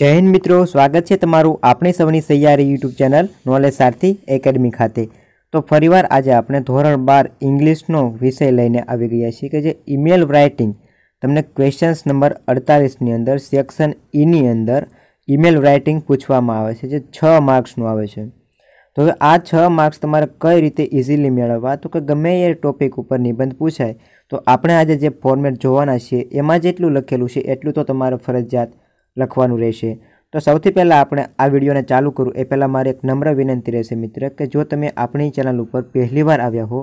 જય હિન્દ મિત્રો સ્વાગત છે તમારું આપણી સૌની સૈયારી YouTube channel knowledge Sarathi academy ખાતે તો ફરીવાર આજે આપણે ધોરણ બાર ઇંગ્લિશનો વિષય લઈને આવી ગયા છીએ કે જે ઇમેલ રાઇટિંગ તમને ક્વેશ્ચન્સ નંબર અડતાલીસની અંદર સેક્શન ઈની e અંદર ઇમેલ રાઇટિંગ પૂછવામાં આવે છે જે છ માર્ક્સનું આવે છે તો હવે આ છ માર્ક્સ તમારે કઈ રીતે ઇઝીલી મેળવવા તો કે ગમે એ ટોપિક ઉપર નિબંધ પૂછાય તો આપણે આજે જે ફોર્મેટ જોવાના છીએ એમાં જેટલું લખેલું છે એટલું તો તમારે ફરજિયાત લખવાનું રહેશે તો સૌથી પહેલાં આપણે આ વિડીયોને ચાલુ કરું એ પહેલાં મારે એક નમ્ર વિનંતી રહેશે મિત્ર કે જો તમે આપણી ચેનલ ઉપર પહેલીવાર આવ્યા હો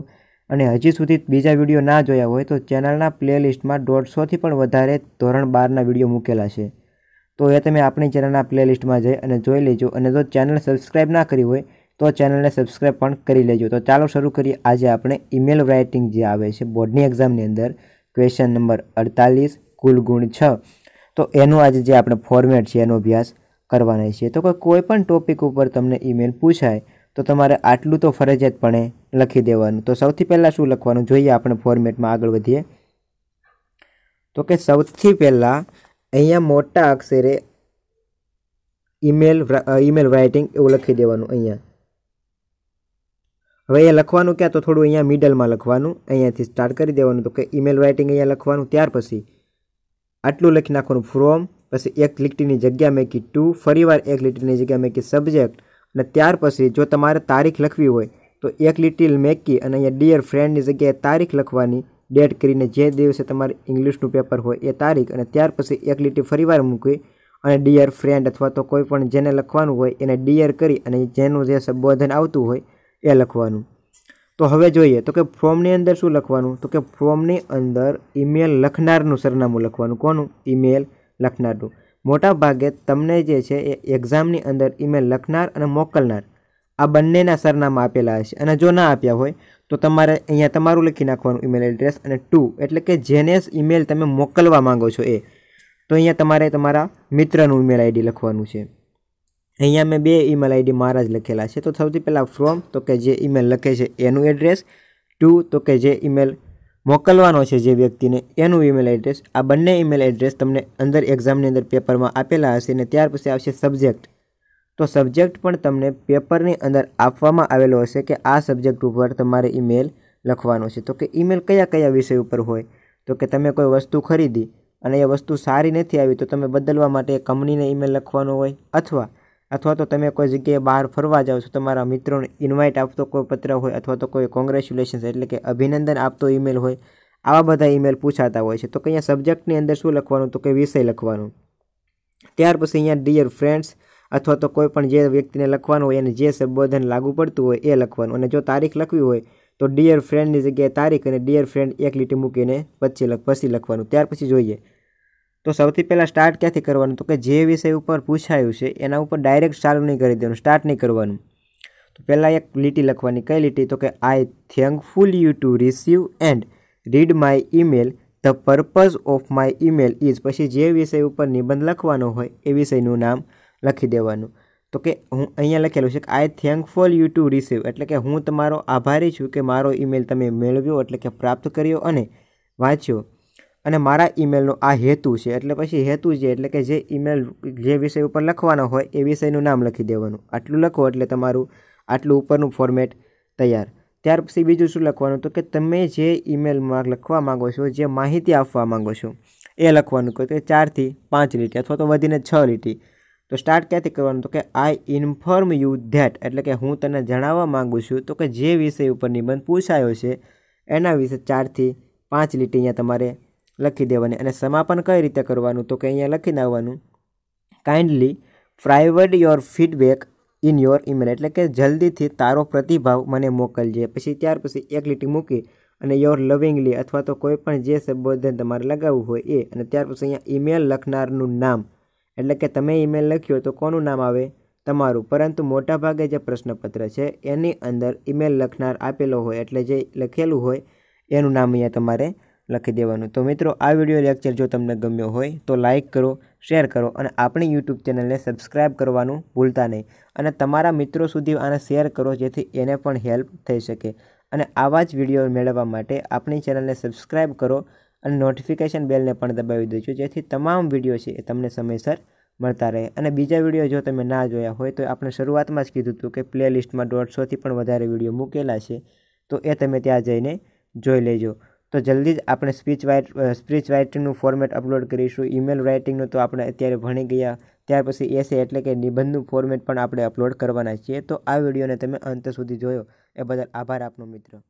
અને હજી સુધી બીજા વિડીયો ના જોયા હોય તો ચેનલના પ્લેલિસ્ટમાં દોઢસોથી પણ વધારે ધોરણ બારના વિડીયો મૂકેલા છે તો એ તમે આપણી ચેનલના પ્લેલિસ્ટમાં જઈ અને જોઈ લેજો અને જો ચેનલ સબસ્ક્રાઈબ ના કરી હોય તો ચેનલને સબસ્ક્રાઈબ પણ કરી લેજો તો ચાલો શરૂ કરીએ આજે આપણે ઈમેલ રાઇટિંગ જે આવે છે બોર્ડની એક્ઝામની અંદર ક્વેશ્ચન નંબર અડતાલીસ કુલ ગુણ છ તો એનો આજે જે આપણે ફોર્મેટ છે એનો અભ્યાસ કરવાના છીએ તો કોઈ પણ ટોપિક ઉપર તમને ઈમેલ પૂછાય તો તમારે આટલું તો ફરજિયાતપણે લખી દેવાનું તો સૌથી પહેલાં શું લખવાનું જોઈએ આપણે ફોર્મેટમાં આગળ વધીએ તો કે સૌથી પહેલાં અહીંયા મોટા અક્ષરે ઈમેલ ઈમેલ રાઇટિંગ એવું લખી દેવાનું અહીંયા હવે અહીંયા લખવાનું ક્યાં તો થોડું અહીંયા મિડલમાં લખવાનું અહીંયાથી સ્ટાર્ટ કરી દેવાનું તો કે ઈમેલ રાઇટિંગ અહીંયા લખવાનું ત્યાર પછી આટલું લખી નાખવાનું ફ્રોમ પછી એક લીટીની જગ્યા મેકી ટુ ફરીવાર એક લીટીની જગ્યા મેકી સબ્જેક્ટ અને ત્યાર પછી જો તમારે તારીખ લખવી હોય તો એક લીટી મેકી અને અહીંયા ડિયર ફ્રેન્ડની જગ્યાએ તારીખ લખવાની ડેટ કરીને જે દિવસે તમારે ઇંગ્લિશનું પેપર હોય એ તારીખ અને ત્યાર પછી એક લીટી ફરીવાર મૂકી અને ડિયર ફ્રેન્ડ અથવા તો કોઈ પણ જેને લખવાનું હોય એને ડિયર કરી અને જેનું જે સંબોધન આવતું હોય એ લખવાનું તો હવે જોઈએ તો કે ફોર્મની અંદર શું લખવાનું તો કે ફોર્મની અંદર ઈમેલ લખનારનું સરનામું લખવાનું કોનું ઈમેલ લખનારનું મોટા ભાગે તમને જે છે એ એક્ઝામની અંદર ઈમેલ લખનાર અને મોકલનાર આ બંનેના સરનામા આપેલા હશે અને જો ના આપ્યા હોય તો તમારે અહીંયા તમારું લખી નાખવાનું ઈમેલ એડ્રેસ અને ટુ એટલે કે જેને ઈમેલ તમે મોકલવા માંગો છો એ તો અહીંયા તમારે તમારા મિત્રનું ઈમેલ આઈડી લખવાનું છે અહીંયા મેં બે ઈમેલ આઈડી મારા જ લખેલા છે તો સૌથી પહેલાં ફ્રોમ તો કે જે ઈમેલ લખે છે એનું એડ્રેસ ટુ તો કે જે ઈમેલ મોકલવાનો છે જે વ્યક્તિને એનું ઈમેલ એડ્રેસ આ બંને ઈમેલ એડ્રેસ તમને અંદર એક્ઝામની અંદર પેપરમાં આપેલા હશે અને ત્યાર પછી આવશે સબ્જેક્ટ તો સબ્જેક્ટ પણ તમને પેપરની અંદર આપવામાં આવેલો હશે કે આ સબ્જેક્ટ ઉપર તમારે ઈમેલ લખવાનો છે તો કે ઈમેલ કયા કયા વિષય ઉપર હોય તો કે તમે કોઈ વસ્તુ ખરીદી અને એ વસ્તુ સારી નથી આવી તો તમે બદલવા માટે કંપનીને ઈમેલ લખવાનો હોય અથવા અથવા તો તમે કોઈ જગ્યાએ બહાર ફરવા જાઓ છો તમારા મિત્રોને ઇન્વાઇટ આપતો કોઈ પત્ર હોય અથવા તો કોઈ કોંગ્રેચ્યુલેશન્સ એટલે કે અભિનંદન આપતો ઈમેલ હોય આવા બધા ઈમેલ પૂછાતા હોય છે તો કે અહીંયા સબ્જેક્ટની અંદર શું લખવાનું તો કે વિષય લખવાનું ત્યાર પછી અહીંયા ડિયર ફ્રેન્ડ્સ અથવા તો કોઈ પણ જે વ્યક્તિને લખવાનું હોય એને જે સંબોધન લાગુ પડતું હોય એ લખવાનું અને જો તારીખ લખવી હોય તો ડિયર ફ્રેન્ડની જગ્યાએ તારીખ અને ડિયર ફ્રેન્ડ એક લીટી મૂકીને પછી લખ પછી લખવાનું ત્યાર પછી જોઈએ તો સૌથી પહેલાં સ્ટાર્ટ ક્યાંથી કરવાનું તો કે જે વિષય ઉપર પૂછાયું છે એના ઉપર ડાયરેક્ટ ચાલુ નહીં કરી દેવાનું સ્ટાર્ટ નહીં કરવાનું તો પહેલાં એક લીટી લખવાની કઈ લીટી તો કે I thankful you to receive and read my email the purpose of my email is પછી જે વિષય ઉપર નિબંધ લખવાનો હોય એ વિષયનું નામ લખી દેવાનું તો કે હું અહીંયા લખેલું છે કે I thankful you to receive એટલે કે હું તમારો આભારી છું કે મારો ઈમેલ તમે મેળવ્યો એટલે કે પ્રાપ્ત કર્યો અને વાંચ્યો અને મારા ઈમેલનો આ હેતુ છે એટલે પછી હેતુ છે એટલે કે જે ઈમેલ જે વિષય ઉપર લખવાનો હોય એ વિષયનું નામ લખી દેવાનું આટલું લખો એટલે તમારું આટલું ઉપરનું ફોર્મેટ તૈયાર ત્યાર પછી બીજું શું લખવાનું તો કે તમે જે ઈમેલમાં લખવા માગો છો જે માહિતી આપવા માગો છો એ લખવાનું કહો કે ચારથી પાંચ લીટી અથવા તો વધીને છ લીટી તો સ્ટાર્ટ ક્યાંથી કરવાનું તો કે આઈ ઇન્ફોર્મ યુ ધેટ એટલે કે હું તને જણાવવા માગું છું તો કે જે વિષય ઉપર નિબંધ પૂછાયો છે એના વિશે ચારથી પાંચ લીટી અહીંયા તમારે લખી દેવાની અને સમાપન કઈ રીતે કરવાનું તો કે અહીંયા લખી નાખવાનું kindly private your feedback in your email એટલે કે જલ્દીથી તારો પ્રતિભાવ મને મોકલજે પછી ત્યાર પછી એક લીટી મૂકી અને યોર લવિંગલી અથવા તો કોઈ પણ જે સંબોધન તમારે લગાવવું હોય એ અને ત્યાર પછી અહીંયા ઈમેલ લખનારનું નામ એટલે કે તમે ઈમેલ લખ્યો તો કોનું નામ આવે તમારું પરંતુ મોટાભાગે જે પ્રશ્નપત્ર છે એની અંદર ઈમેલ લખનાર આપેલો હોય એટલે જે લખેલું હોય એનું નામ અહીંયા તમારે લખી દેવાનું તો મિત્રો આ વિડીયો લેક્ચર જો તમને ગમ્યો હોય તો લાઇક કરો શેર કરો અને આપણી યુટ્યુબ ચેનલને સબસ્ક્રાઇબ કરવાનું ભૂલતા નહીં અને તમારા મિત્રો સુધી આને શેર કરો જેથી એને પણ હેલ્પ થઈ શકે અને આવા જ વિડીયો મેળવવા માટે આપણી ચેનલને સબસ્ક્રાઇબ કરો અને નોટિફિકેશન બેલને પણ દબાવી દેજો જેથી તમામ વિડીયો છે એ તમને સમયસર મળતા રહે અને બીજા વિડીયો જો તમે ના જોયા હોય તો આપણે શરૂઆતમાં જ કીધું હતું કે પ્લેલિસ્ટમાં દોઢસોથી પણ વધારે વિડીયો મૂકેલા છે તો એ તમે ત્યાં જઈને જોઈ લેજો તો જલ્દી જ આપણે સ્પીચ રાઇટ સ્પીચ રાઇટિંગનું ફોર્મેટ અપલોડ કરીશું ઈમેલ રાઇટિંગનું તો આપણે અત્યારે ભણી ગયા ત્યાર પછી એસે એટલે કે નિબંધનું ફોર્મેટ પણ આપણે અપલોડ કરવાના છીએ તો આ વિડીયોને તમે અંત સુધી જોયો એ બદલ આભાર આપનો મિત્ર